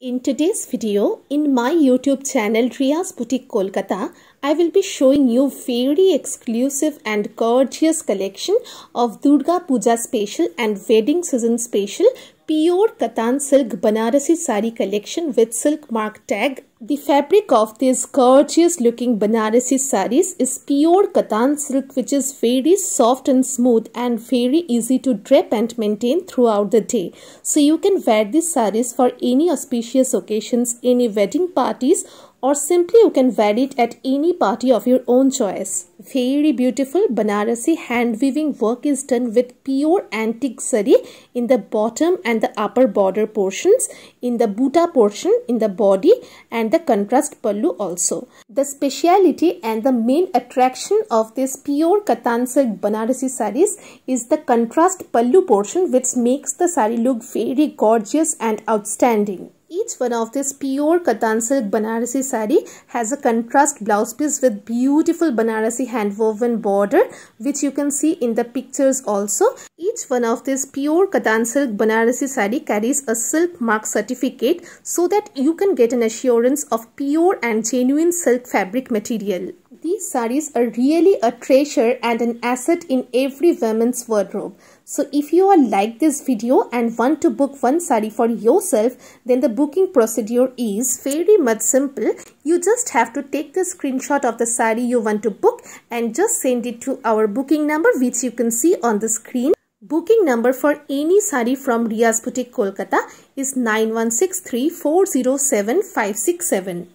In today's video, in my YouTube channel Ria's Boutique Kolkata, I will be showing you very exclusive and gorgeous collection of Durga Puja special and wedding season special pure Katan silk Banarasi sari collection with silk mark tag the fabric of these gorgeous looking Banarasi saris is pure katan silk which is very soft and smooth and very easy to drape and maintain throughout the day. So you can wear these saris for any auspicious occasions, any wedding parties or simply you can wear it at any party of your own choice. Very beautiful Banarasi hand weaving work is done with pure antique sari in the bottom and the upper border portions, in the buta portion, in the body and the contrast pallu also. The speciality and the main attraction of this pure katan Banarasi saris is the contrast pallu portion which makes the sari look very gorgeous and outstanding. Each one of this pure katan silk Banarasi sari has a contrast blouse piece with beautiful Banarasi handwoven border which you can see in the pictures also. Each one of this pure katan silk Banarasi sari carries a silk mark certificate so that you can get an assurance of pure and genuine silk fabric material. These saris are really a treasure and an asset in every woman's wardrobe. So if you are like this video and want to book one sari for yourself, then the booking procedure is very much simple. You just have to take the screenshot of the sari you want to book and just send it to our booking number which you can see on the screen. Booking number for any sari from Riya's Boutique Kolkata is 9163407567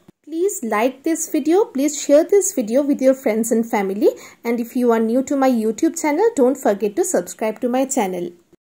please like this video please share this video with your friends and family and if you are new to my youtube channel don't forget to subscribe to my channel